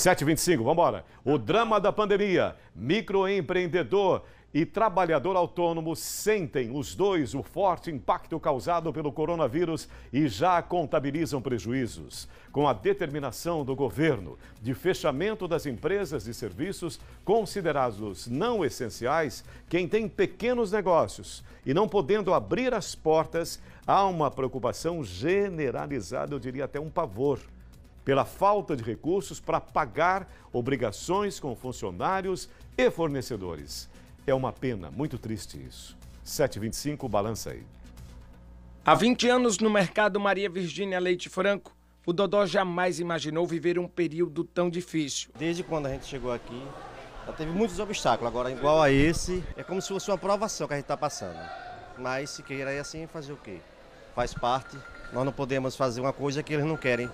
725, vamos embora. O drama da pandemia. Microempreendedor e trabalhador autônomo sentem os dois o forte impacto causado pelo coronavírus e já contabilizam prejuízos. Com a determinação do governo de fechamento das empresas e serviços considerados não essenciais, quem tem pequenos negócios e não podendo abrir as portas, há uma preocupação generalizada, eu diria até um pavor pela falta de recursos para pagar obrigações com funcionários e fornecedores. É uma pena, muito triste isso. 725, balança aí. Há 20 anos no mercado Maria Virgínia Leite Franco, o Dodó jamais imaginou viver um período tão difícil. Desde quando a gente chegou aqui, já teve muitos obstáculos. Agora, igual a esse, é como se fosse uma provação que a gente está passando. Mas se queira ir assim, fazer o quê? Faz parte. Nós não podemos fazer uma coisa que eles não querem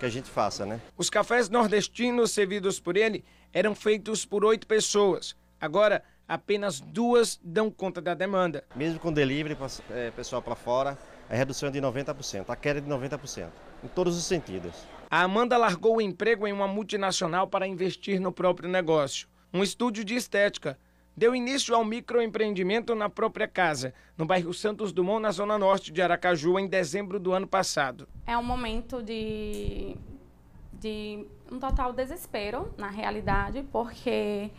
que a gente faça, né? Os cafés nordestinos servidos por ele eram feitos por oito pessoas. Agora, apenas duas dão conta da demanda. Mesmo com delivery, eh, pessoal para fora, a redução é de 90%, a queda é de 90%, em todos os sentidos. A Amanda largou o emprego em uma multinacional para investir no próprio negócio. Um estúdio de estética deu início ao microempreendimento na própria casa, no bairro Santos Dumont, na zona norte de Aracaju, em dezembro do ano passado. É um momento de, de um total desespero, na realidade, porque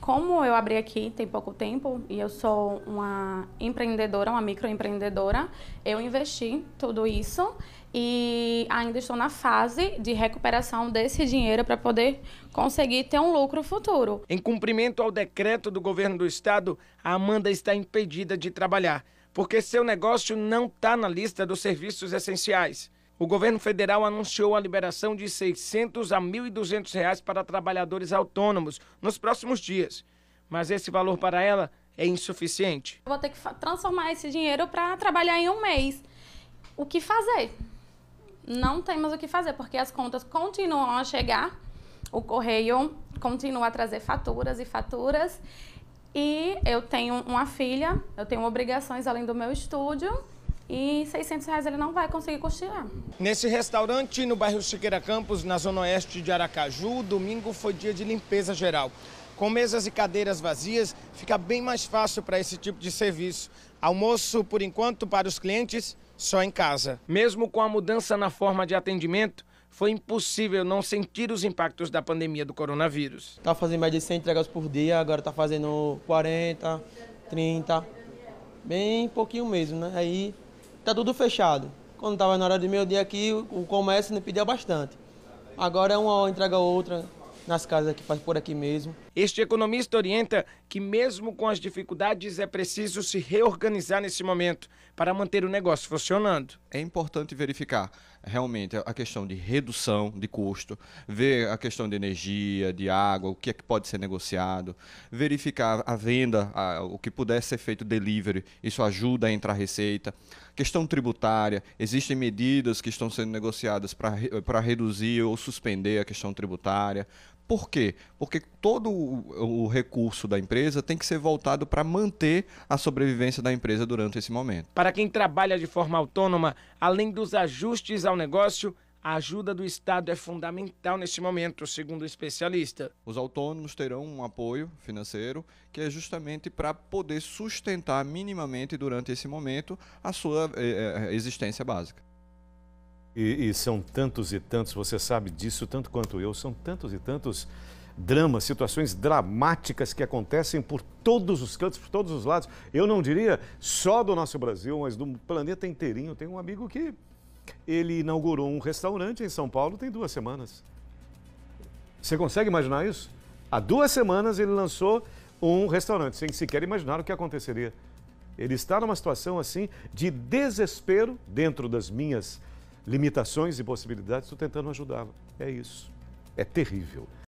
como eu abri aqui tem pouco tempo e eu sou uma empreendedora, uma microempreendedora, eu investi tudo isso e ainda estou na fase de recuperação desse dinheiro para poder conseguir ter um lucro futuro. Em cumprimento ao decreto do governo do estado, a Amanda está impedida de trabalhar, porque seu negócio não está na lista dos serviços essenciais. O governo federal anunciou a liberação de 600 a 1.200 reais para trabalhadores autônomos nos próximos dias. Mas esse valor para ela é insuficiente. vou ter que transformar esse dinheiro para trabalhar em um mês. O que fazer? Não temos o que fazer, porque as contas continuam a chegar, o correio continua a trazer faturas e faturas. E eu tenho uma filha, eu tenho obrigações além do meu estúdio e 600 reais ele não vai conseguir costurar. Nesse restaurante no bairro Chiqueira Campos, na zona oeste de Aracaju, domingo foi dia de limpeza geral. Com mesas e cadeiras vazias, fica bem mais fácil para esse tipo de serviço. Almoço, por enquanto, para os clientes, só em casa. Mesmo com a mudança na forma de atendimento, foi impossível não sentir os impactos da pandemia do coronavírus. Estava tá fazendo mais de 100 entregas por dia, agora tá fazendo 40, 30, bem pouquinho mesmo, né? Aí tá tudo fechado. Quando estava na hora de meio-dia aqui, o comércio me pedia bastante. Agora é uma entrega outra nas casas aqui, faz por aqui mesmo. Este economista orienta que, mesmo com as dificuldades, é preciso se reorganizar nesse momento para manter o negócio funcionando. É importante verificar realmente a questão de redução de custo, ver a questão de energia, de água, o que é que pode ser negociado, verificar a venda, a, o que puder ser feito delivery, isso ajuda a entrar receita. Questão tributária, existem medidas que estão sendo negociadas para reduzir ou suspender a questão tributária, por quê? Porque todo o, recurso da empresa tem que ser voltado para manter a sobrevivência da empresa durante esse momento. Para quem trabalha de forma autônoma, além dos ajustes ao negócio, a ajuda do Estado é fundamental neste momento, segundo o especialista. Os autônomos terão um apoio financeiro que é justamente para poder sustentar minimamente durante esse momento a sua eh, eh, existência básica. E, e, são tantos e tantos, você sabe disso tanto quanto eu, são tantos e tantos dramas, situações dramáticas que acontecem por todos os cantos, por todos os lados. Eu não diria só do nosso Brasil, mas do planeta inteirinho. Tem um amigo que ele inaugurou um restaurante em São Paulo tem duas semanas. Você consegue imaginar isso? Há duas semanas ele lançou um restaurante, sem sequer imaginar o que aconteceria. Ele está numa situação assim de desespero dentro das minhas limitações e possibilidades, estou tentando ajudá-la. É isso. É terrível.